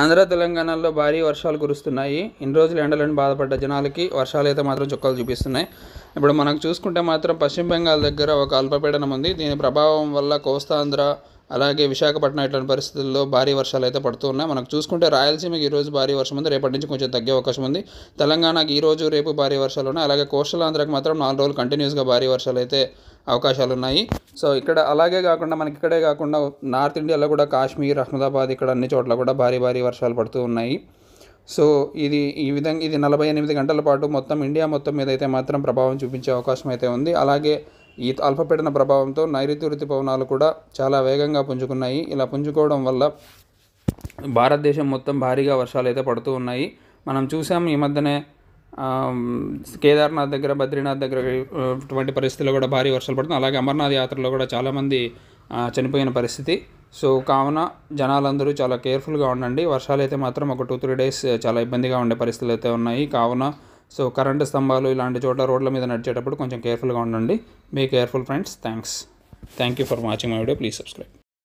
ఆంధ్ర తెలంగాణలో భారీ వర్షాలు కురుస్తున్నాయి ఇన్ని రోజులు ఎండలను బాధపడ్డ జనాలకి వర్షాలు అయితే మాత్రం చుక్కలు చూపిస్తున్నాయి ఇప్పుడు మనకు చూసుకుంటే మాత్రం పశ్చిమ బెంగాల్ దగ్గర ఒక అల్పపీడనం ఉంది దీని ప్రభావం వల్ల కోస్తాంధ్ర అలాగే విశాఖపట్నం ఇట్లాంటి పరిస్థితుల్లో భారీ వర్షాలు అయితే పడుతున్నాయి మనకు చూసుకుంటే రాయలసీమకి ఈరోజు భారీ వర్షం ఉంది రేపటి నుంచి కొంచెం తగ్గే అవకాశం ఉంది తెలంగాణకి ఈరోజు రేపు భారీ వర్షాలు ఉన్నాయి అలాగే కోస్టల్ ఆంధ్రాకి మాత్రం నాలుగు రోజులు కంటిన్యూస్గా భారీ వర్షాలు అయితే అవకాశాలు ఉన్నాయి సో ఇక్కడ అలాగే కాకుండా మనకి ఇక్కడే కాకుండా నార్త్ ఇండియాలో కూడా కాశ్మీర్ అహ్మదాబాద్ ఇక్కడ అన్ని చోట్ల కూడా భారీ భారీ వర్షాలు పడుతూ ఉన్నాయి సో ఇది ఈ విధంగా ఇది నలభై ఎనిమిది గంటల పాటు మొత్తం ఇండియా మొత్తం మీద అయితే మాత్రం ప్రభావం చూపించే అవకాశం అయితే ఉంది అలాగే ఈ అల్పపీడన ప్రభావంతో నైరుతి ఋతుపవనాలు కూడా చాలా వేగంగా పుంజుకున్నాయి ఇలా పుంజుకోవడం వల్ల భారతదేశం మొత్తం భారీగా వర్షాలు అయితే పడుతూ ఉన్నాయి మనం చూసాం ఈ మధ్యనే కేదార్నాథ్ దగ్గర బద్రీనాథ్ దగ్గర ఇటువంటి పరిస్థితుల్లో కూడా భారీ వర్షాలు పడుతుంది అలాగే అమర్నాథ్ యాత్రలో కూడా చాలామంది చనిపోయిన పరిస్థితి సో కావున జనాలందరూ చాలా కేర్ఫుల్గా ఉండండి వర్షాలు అయితే మాత్రం ఒక టూ త్రీ డేస్ చాలా ఇబ్బందిగా ఉండే పరిస్థితులు అయితే ఉన్నాయి కావున సో కరెంటు స్తంభాలు ఇలాంటి చోట్ల రోడ్ల మీద నడిచేటప్పుడు కొంచెం కేర్ఫుల్గా ఉండండి మీ careful friends thanks thank you for watching my video please subscribe